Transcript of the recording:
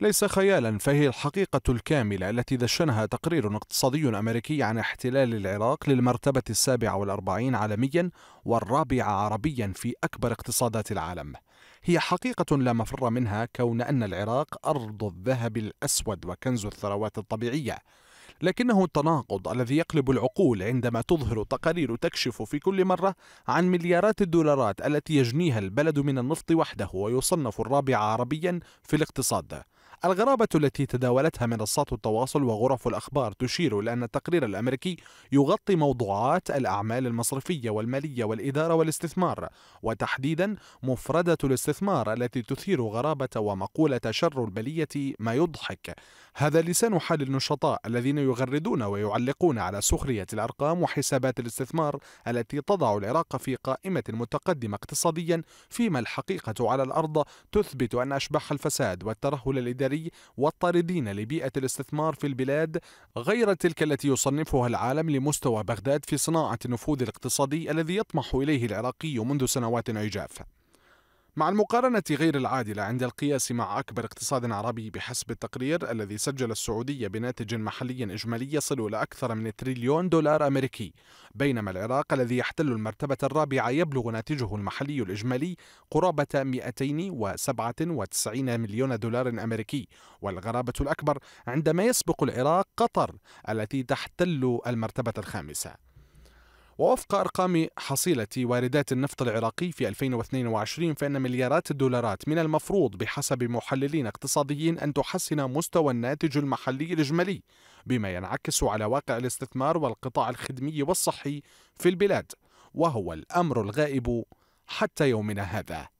ليس خيالا فهي الحقيقة الكاملة التي دشنها تقرير اقتصادي أمريكي عن احتلال العراق للمرتبة السابعة والأربعين عالميا والرابعة عربيا في أكبر اقتصادات العالم هي حقيقة لا مفر منها كون أن العراق أرض الذهب الأسود وكنز الثروات الطبيعية لكنه التناقض الذي يقلب العقول عندما تظهر تقارير تكشف في كل مرة عن مليارات الدولارات التي يجنيها البلد من النفط وحده ويصنف الرابع عربيا في الاقتصاد الغرابة التي تداولتها منصات التواصل وغرف الأخبار تشير إلى أن التقرير الأمريكي يغطي موضوعات الأعمال المصرفية والمالية والإدارة والاستثمار وتحديدا مفردة الاستثمار التي تثير غرابة ومقولة شر البلية ما يضحك هذا لسان حال النشطاء الذين يغردون ويعلقون على سخرية الأرقام وحسابات الاستثمار التي تضع العراق في قائمة متقدمة اقتصاديا فيما الحقيقة على الأرض تثبت أن أشباح الفساد والترهل الإداري الإداري والطاردين لبيئة الاستثمار في البلاد غير تلك التي يصنفها العالم لمستوى بغداد في صناعة النفوذ الاقتصادي الذي يطمح إليه العراقي منذ سنوات عجاف مع المقارنة غير العادلة عند القياس مع أكبر اقتصاد عربي بحسب التقرير الذي سجل السعودية بناتج محلي إجمالي يصل إلى أكثر من تريليون دولار أمريكي بينما العراق الذي يحتل المرتبة الرابعة يبلغ ناتجه المحلي الإجمالي قرابة 297 مليون دولار أمريكي والغرابة الأكبر عندما يسبق العراق قطر التي تحتل المرتبة الخامسة ووفق أرقام حصيلة واردات النفط العراقي في 2022 فإن مليارات الدولارات من المفروض بحسب محللين اقتصاديين أن تحسن مستوى الناتج المحلي الإجمالي بما ينعكس على واقع الاستثمار والقطاع الخدمي والصحي في البلاد وهو الأمر الغائب حتى يومنا هذا